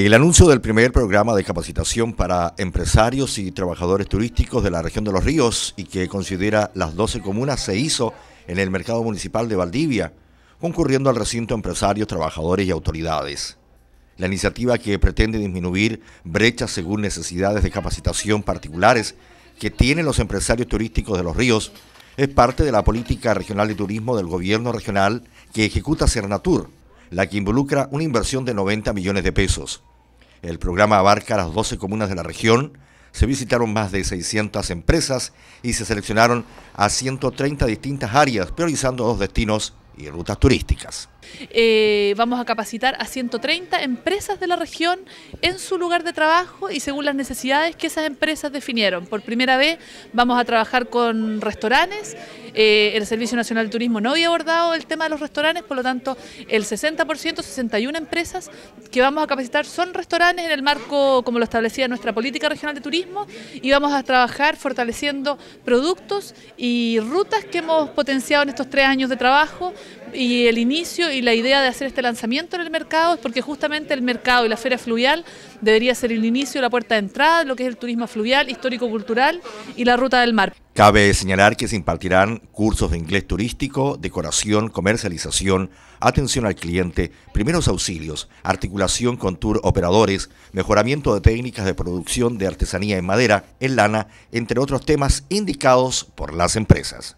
El anuncio del primer programa de capacitación para empresarios y trabajadores turísticos de la región de Los Ríos y que considera las 12 comunas se hizo en el mercado municipal de Valdivia, concurriendo al recinto empresarios, trabajadores y autoridades. La iniciativa que pretende disminuir brechas según necesidades de capacitación particulares que tienen los empresarios turísticos de Los Ríos es parte de la política regional de turismo del gobierno regional que ejecuta Cernatur la que involucra una inversión de 90 millones de pesos. El programa abarca las 12 comunas de la región, se visitaron más de 600 empresas y se seleccionaron a 130 distintas áreas, priorizando dos destinos y rutas turísticas. Eh, vamos a capacitar a 130 empresas de la región en su lugar de trabajo y según las necesidades que esas empresas definieron. Por primera vez vamos a trabajar con restaurantes, eh, el Servicio Nacional de Turismo no había abordado el tema de los restaurantes, por lo tanto el 60%, 61 empresas que vamos a capacitar son restaurantes en el marco, como lo establecía nuestra política regional de turismo, y vamos a trabajar fortaleciendo productos y rutas que hemos potenciado en estos tres años de trabajo y el inicio y la idea de hacer este lanzamiento en el mercado es porque justamente el mercado y la feria fluvial debería ser el inicio, la puerta de entrada, lo que es el turismo fluvial, histórico-cultural y la ruta del mar. Cabe señalar que se impartirán cursos de inglés turístico, decoración, comercialización, atención al cliente, primeros auxilios, articulación con tour operadores, mejoramiento de técnicas de producción de artesanía en madera, en lana, entre otros temas indicados por las empresas.